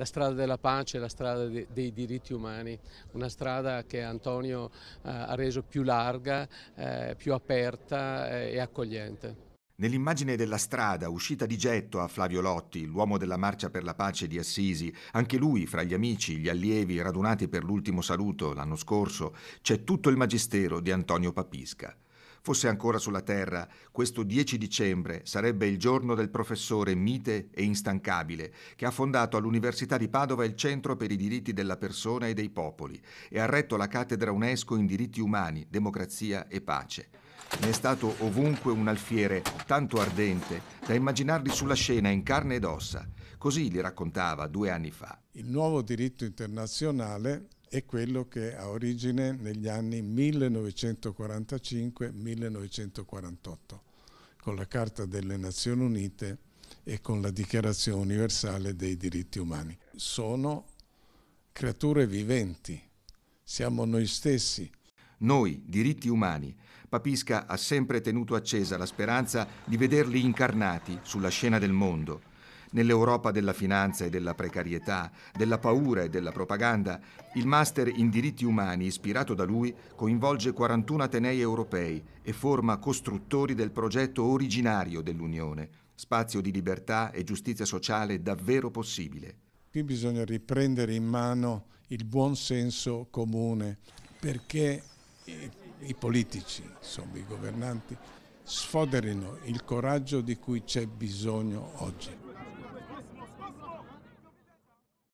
la strada della pace, la strada de, dei diritti umani, una strada che Antonio eh, ha reso più larga, eh, più aperta eh, e accogliente. Nell'immagine della strada, uscita di getto a Flavio Lotti, l'uomo della marcia per la pace di Assisi, anche lui fra gli amici, gli allievi radunati per l'ultimo saluto l'anno scorso, c'è tutto il magistero di Antonio Papisca fosse ancora sulla Terra, questo 10 dicembre sarebbe il giorno del professore mite e instancabile che ha fondato all'Università di Padova il Centro per i diritti della persona e dei popoli e ha retto la cattedra UNESCO in diritti umani, democrazia e pace. Ne è stato ovunque un alfiere tanto ardente da immaginarli sulla scena in carne ed ossa. Così li raccontava due anni fa. Il nuovo diritto internazionale è quello che ha origine negli anni 1945-1948 con la Carta delle Nazioni Unite e con la Dichiarazione Universale dei Diritti Umani. Sono creature viventi, siamo noi stessi. Noi, diritti umani, Papisca ha sempre tenuto accesa la speranza di vederli incarnati sulla scena del mondo Nell'Europa della finanza e della precarietà, della paura e della propaganda, il master in diritti umani ispirato da lui coinvolge 41 atenei europei e forma costruttori del progetto originario dell'Unione, spazio di libertà e giustizia sociale davvero possibile. Qui bisogna riprendere in mano il buon senso comune perché i, i politici, insomma i governanti, sfoderino il coraggio di cui c'è bisogno oggi.